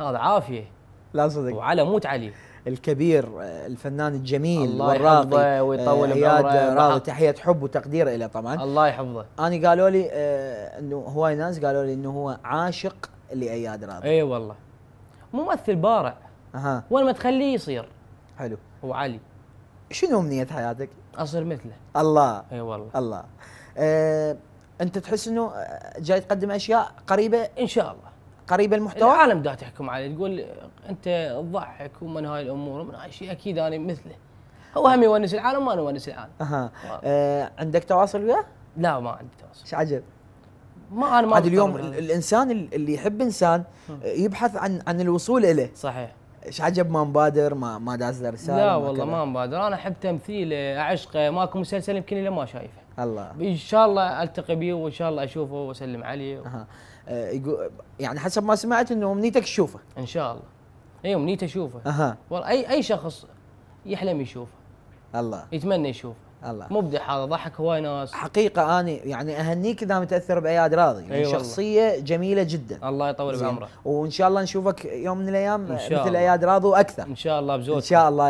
هذا عافيه لا صدق وعلى موت علي الكبير آه، الفنان الجميل الله والراقي آه، ويطول بعمره تحيه حب وتقدير له طبعا الله يحفظه انا قالوا لي آه، انه هواي ناس قالوا لي انه هو عاشق لاياد راضي اي والله ممثل بارع اها وين ما تخليه يصير حلو وعلي شنو امنيه حياتك؟ اصير مثله الله اي والله الله أه انت تحس انه جاي تقدم اشياء قريبه ان شاء الله قريب المحتوى العالم دا تحكم عليه تقول انت تضحك ومن هاي الامور ومن هاي الشيء اكيد انا مثله هو هم يونس العالم وانا يونس العالم اها آه عندك تواصل وياه؟ لا ما عندي تواصل ايش عجب؟ ما انا ما عاد اليوم الانسان اللي يحب انسان يبحث عن عن الوصول اليه صحيح ايش عجب ما مبادر ما ما داز رساله لا والله ما مبادر انا احب تمثيله اعشقه ماكو مسلسل يمكن الا ما شايفه الله ان شاء الله التقي بيه وان شاء الله اشوفه واسلم عليه و... أه. يقول يعني حسب ما سمعت انه امنيتك تشوفه ان شاء الله اي امنيتي اشوفه اها والله اي اي شخص يحلم يشوفه الله يتمنى يشوفه الله مبدع هذا ضحك هواي ناس حقيقه انا يعني اهنيك اذا متاثر باياد راضي أيوة شخصيه الله. جميله جدا الله يطول بعمرك وان شاء الله نشوفك يوم من الايام مثل اياد راضي واكثر ان شاء الله بزوجك ان شاء الله